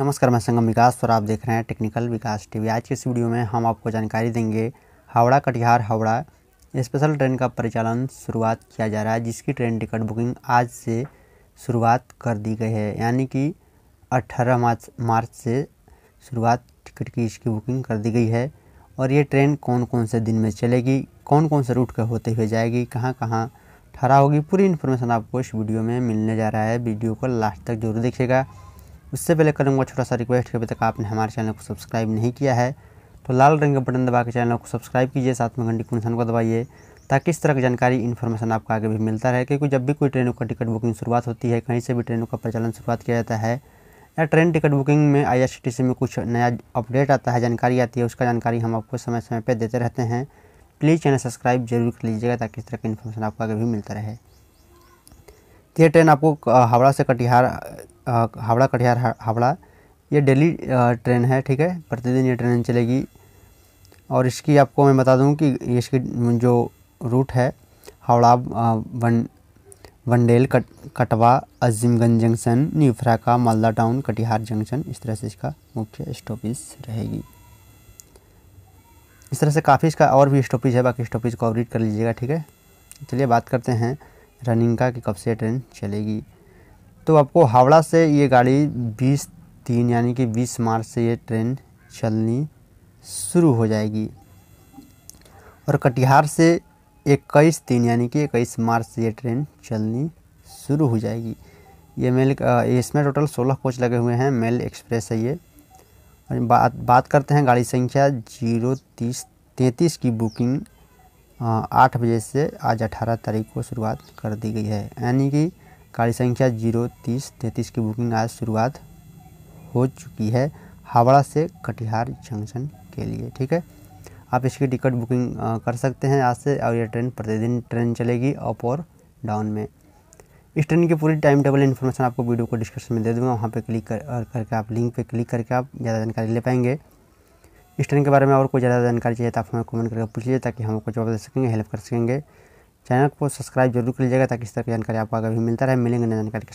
नमस्कार मैं संगम विकास और आप देख रहे हैं टेक्निकल विकास टीवी आज के इस वीडियो में हम आपको जानकारी देंगे हावड़ा कटिहार हावड़ा स्पेशल ट्रेन का परिचालन शुरुआत किया जा रहा है जिसकी ट्रेन टिकट बुकिंग आज से शुरुआत कर दी गई है यानी कि 18 मार्च मार्च से शुरुआत टिकट की इसकी बुकिंग कर दी गई है और ये ट्रेन कौन कौन से दिन में चलेगी कौन कौन से रूट के होते हुए जाएगी कहाँ कहाँ ठहरा होगी पूरी इन्फॉर्मेशन आपको इस वीडियो में मिलने जा रहा है वीडियो को लास्ट तक जरूर देखिएगा उससे पहले करूँगा छोटा सा रिक्वेस्ट कि अभी तक आपने हमारे चैनल को सब्सक्राइब नहीं किया है तो लाल रंग का बटन दबा के चैनल को सब्सक्राइब कीजिए साथ में घंटी कुंसन को दबाइए ताकि इस तरह की जानकारी इन्फॉर्मेशन आपको आगे भी मिलता रहे क्योंकि जब भी कोई ट्रेनों का टिकट बुकिंग शुरुआत होती है कहीं से भी ट्रेनों का प्रचलन शुरुआत किया जाता है या ट्रेन टिकट बुकिंग में आई में कुछ नया अपडेट आता है जानकारी आती है उसका जानकारी हम आपको समय समय पर देते रहते हैं प्लीज़ चैनल सब्सक्राइब जरूर कर लीजिएगा ताकि इस तरह की इन्फॉर्मेशन आपको आगे भी मिलता रहे तो ये ट्रेन आपको हावड़ा से कटिहार हावड़ा कटिहार हावड़ा ये डेली ट्रेन है ठीक है प्रतिदिन ये ट्रेन चलेगी और इसकी आपको मैं बता दूं कि इसकी जो रूट है हावड़ा वन वनडेल कट कटवा अजीमगंज जंक्शन न्यूफ्राका मालदा टाउन कटिहार जंक्शन इस तरह से इसका मुख्य स्टॉपेज रहेगी इस तरह से काफ़ी इसका और भी स्टॉपेज है बाकी स्टॉपेज को आप कर लीजिएगा ठीक है चलिए बात करते हैं रनिंग का कि कब से ट्रेन चलेगी तो आपको हावड़ा से ये गाड़ी बीस तीन यानी कि बीस मार्च से ये ट्रेन चलनी शुरू हो जाएगी और कटिहार से इक्कीस तीन यानी कि इक्कीस मार्च से ये ट्रेन चलनी शुरू हो जाएगी ये मेल इसमें टोटल सोलह कोच लगे हुए हैं मेल एक्सप्रेस है ये और बात बात करते हैं गाड़ी संख्या जीरो तीस तैंतीस की बुकिंग आठ बजे से आज अठारह तारीख को शुरुआत कर दी गई है यानी कि गाड़ी संख्या जीरो तीस तैंतीस की बुकिंग आज शुरुआत हो चुकी है हावड़ा से कटिहार जंक्शन के लिए ठीक है आप इसकी टिकट बुकिंग कर सकते हैं आज से और यह ट्रेन प्रतिदिन ट्रेन चलेगी अप और डाउन में इस ट्रेन की पूरी टाइम टेबल इन्फॉर्मेशन आपको वीडियो को डिस्क्रिप्शन में दे दूँगा वहाँ पर क्लिक कर, करके आप लिंक पर क्लिक करके आप ज़्यादा जानकारी ले पाएंगे इस ट्रेन के बारे में और कोई ज़्यादा जानकारी चाहिए तो आप हमें कमेंट करके पूछ लीजिए ताकि हम आपको जवाब दे सकेंगे हेल्प कर सकेंगे चैनल को सब्सक्राइब जरूर कर लीजिएगा ताकि इस तरह की जानकारी आपको आगे भी मिलता रहे मिलेंगे नई जानकारी